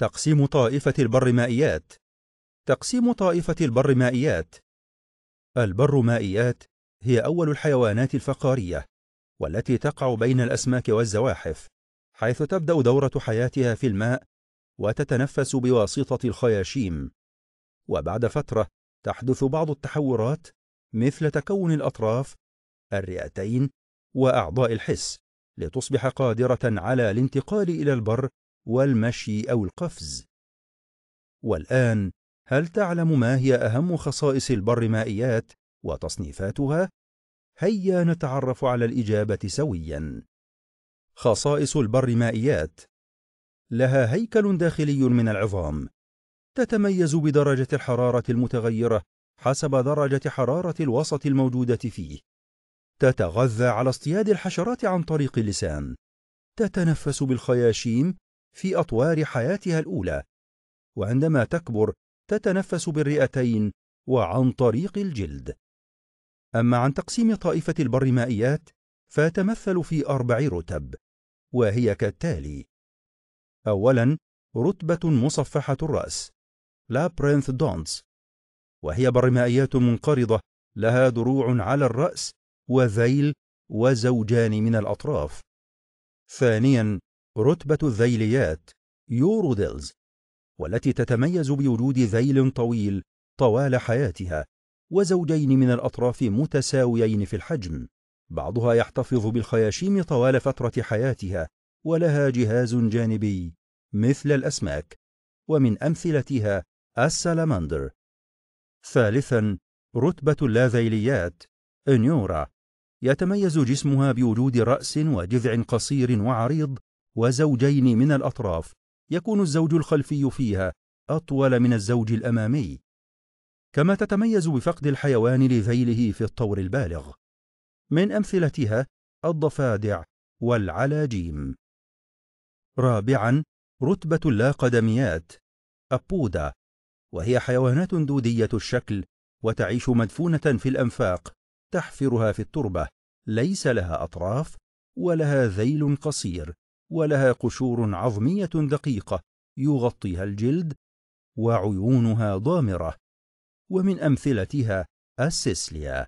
تقسيم طائفة البر مائيات تقسيم طائفة البر مائيات البر مائيات هي أول الحيوانات الفقارية والتي تقع بين الأسماك والزواحف حيث تبدأ دورة حياتها في الماء وتتنفس بواسطة الخياشيم وبعد فترة تحدث بعض التحورات مثل تكون الأطراف الرئتين وأعضاء الحس لتصبح قادرة على الانتقال إلى البر والمشي أو القفز والآن هل تعلم ما هي أهم خصائص البرمائيات وتصنيفاتها؟ هيا نتعرف على الإجابة سويا خصائص البرمائيات لها هيكل داخلي من العظام تتميز بدرجة الحرارة المتغيرة حسب درجة حرارة الوسط الموجودة فيه تتغذى على اصطياد الحشرات عن طريق اللسان تتنفس بالخياشيم في أطوار حياتها الأولى وعندما تكبر تتنفس بالرئتين وعن طريق الجلد أما عن تقسيم طائفة البرمائيات فتمثل في أربع رتب وهي كالتالي أولا رتبة مصفحة الرأس لابرينث دونتس وهي برمائيات منقرضة لها دروع على الرأس وذيل وزوجان من الأطراف ثانيا رتبة الذيليات يوروديلز والتي تتميز بوجود ذيل طويل طوال حياتها وزوجين من الأطراف متساويين في الحجم بعضها يحتفظ بالخياشيم طوال فترة حياتها ولها جهاز جانبي مثل الأسماك ومن أمثلتها السلامندر ثالثا رتبة اللاذيليات إنيورا يتميز جسمها بوجود رأس وجذع قصير وعريض وزوجين من الأطراف يكون الزوج الخلفي فيها أطول من الزوج الأمامي كما تتميز بفقد الحيوان لذيله في الطور البالغ من أمثلتها الضفادع والعلاجيم رابعا رتبة اللاقدميات أبودا وهي حيوانات دودية الشكل وتعيش مدفونة في الأنفاق تحفرها في التربة ليس لها أطراف ولها ذيل قصير ولها قشور عظمية دقيقة يغطيها الجلد وعيونها ضامرة ومن أمثلتها السيسليا